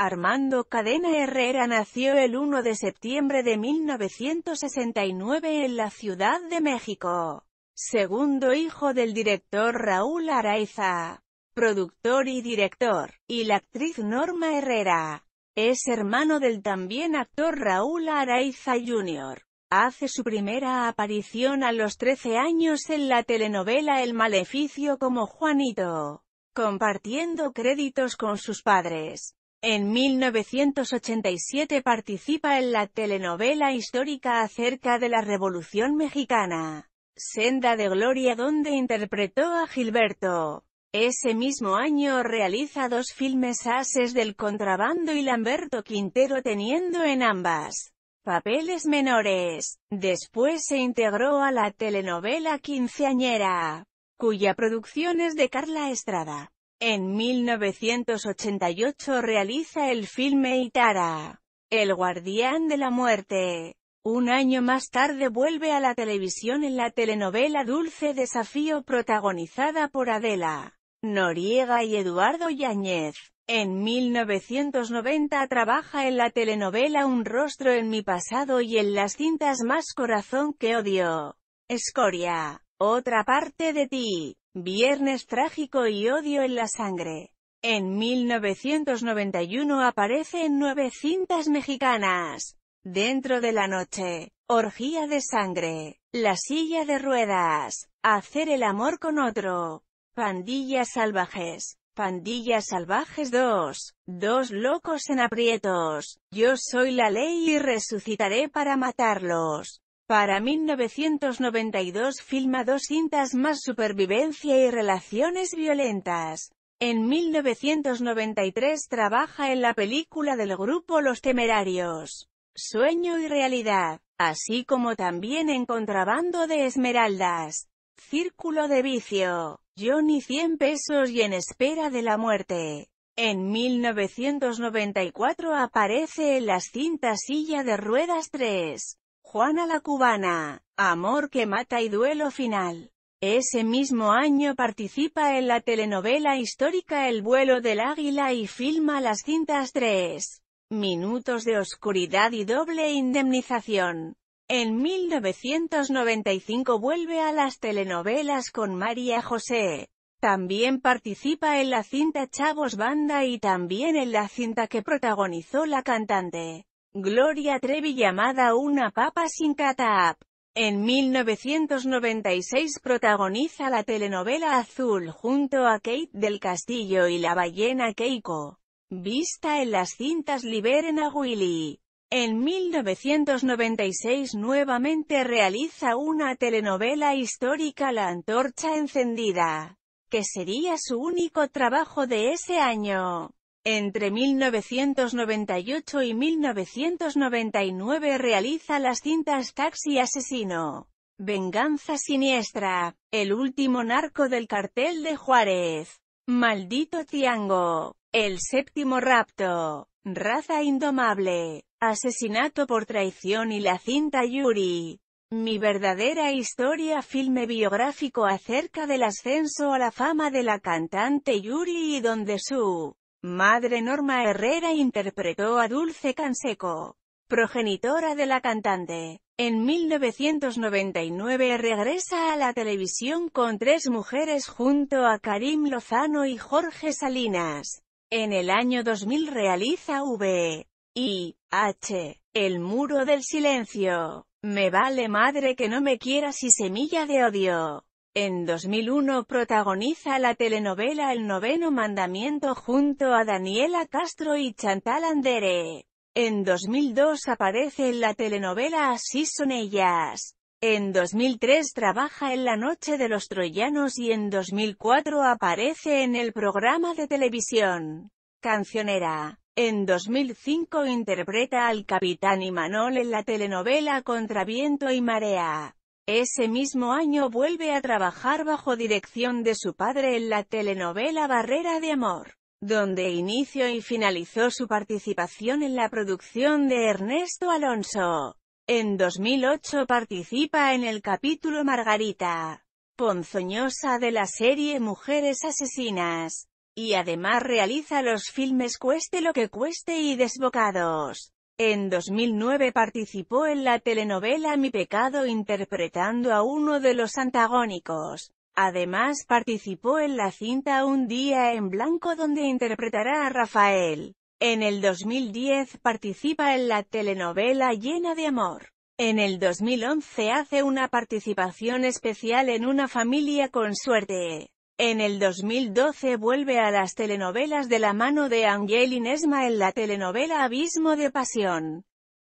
Armando Cadena Herrera nació el 1 de septiembre de 1969 en la Ciudad de México. Segundo hijo del director Raúl Araiza, productor y director, y la actriz Norma Herrera. Es hermano del también actor Raúl Araiza Jr. Hace su primera aparición a los 13 años en la telenovela El Maleficio como Juanito, compartiendo créditos con sus padres. En 1987 participa en la telenovela histórica acerca de la Revolución Mexicana, Senda de Gloria donde interpretó a Gilberto. Ese mismo año realiza dos filmes Ases del Contrabando y Lamberto Quintero teniendo en ambas papeles menores. Después se integró a la telenovela Quinceañera, cuya producción es de Carla Estrada. En 1988 realiza el filme Itara, El Guardián de la Muerte. Un año más tarde vuelve a la televisión en la telenovela Dulce Desafío protagonizada por Adela, Noriega y Eduardo Yáñez. En 1990 trabaja en la telenovela Un rostro en mi pasado y en las cintas Más corazón que odio. Escoria. Otra parte de ti. Viernes trágico y odio en la sangre. En 1991 en nueve cintas mexicanas. Dentro de la noche, orgía de sangre, la silla de ruedas, hacer el amor con otro, pandillas salvajes, pandillas salvajes 2, dos locos en aprietos, yo soy la ley y resucitaré para matarlos. Para 1992 filma dos cintas más Supervivencia y Relaciones Violentas. En 1993 trabaja en la película del grupo Los Temerarios, Sueño y Realidad, así como también en Contrabando de Esmeraldas, Círculo de Vicio, Johnny 100 pesos y En Espera de la Muerte. En 1994 aparece en las cintas Silla de Ruedas 3, Juana la Cubana, Amor que mata y duelo final. Ese mismo año participa en la telenovela histórica El vuelo del águila y filma las cintas 3. Minutos de oscuridad y doble indemnización. En 1995 vuelve a las telenovelas con María José. También participa en la cinta Chavos Banda y también en la cinta que protagonizó la cantante. Gloria Trevi llamada Una papa sin catap. En 1996 protagoniza la telenovela Azul junto a Kate del Castillo y la ballena Keiko. Vista en las cintas Liberen a Willy. En 1996 nuevamente realiza una telenovela histórica La antorcha encendida, que sería su único trabajo de ese año. Entre 1998 y 1999 realiza las cintas Taxi Asesino, Venganza Siniestra, El último narco del cartel de Juárez, Maldito Tiango, El séptimo rapto, Raza Indomable, Asesinato por traición y la cinta Yuri. Mi verdadera historia filme biográfico acerca del ascenso a la fama de la cantante Yuri y donde su Madre Norma Herrera interpretó a Dulce Canseco, progenitora de la cantante. En 1999 regresa a la televisión con tres mujeres junto a Karim Lozano y Jorge Salinas. En el año 2000 realiza V. y H. El muro del silencio. Me vale madre que no me quieras y semilla de odio. En 2001 protagoniza la telenovela El Noveno Mandamiento junto a Daniela Castro y Chantal Andere. En 2002 aparece en la telenovela Así son ellas. En 2003 trabaja en La Noche de los Troyanos y en 2004 aparece en el programa de televisión Cancionera. En 2005 interpreta al capitán Imanol en la telenovela Contra Viento y Marea. Ese mismo año vuelve a trabajar bajo dirección de su padre en la telenovela Barrera de Amor, donde inició y finalizó su participación en la producción de Ernesto Alonso. En 2008 participa en el capítulo Margarita Ponzoñosa de la serie Mujeres Asesinas, y además realiza los filmes Cueste lo que cueste y Desbocados. En 2009 participó en la telenovela Mi Pecado interpretando a uno de los antagónicos. Además participó en la cinta Un día en blanco donde interpretará a Rafael. En el 2010 participa en la telenovela Llena de Amor. En el 2011 hace una participación especial en Una familia con suerte. En el 2012 vuelve a las telenovelas de la mano de Angel Inesma en la telenovela Abismo de Pasión.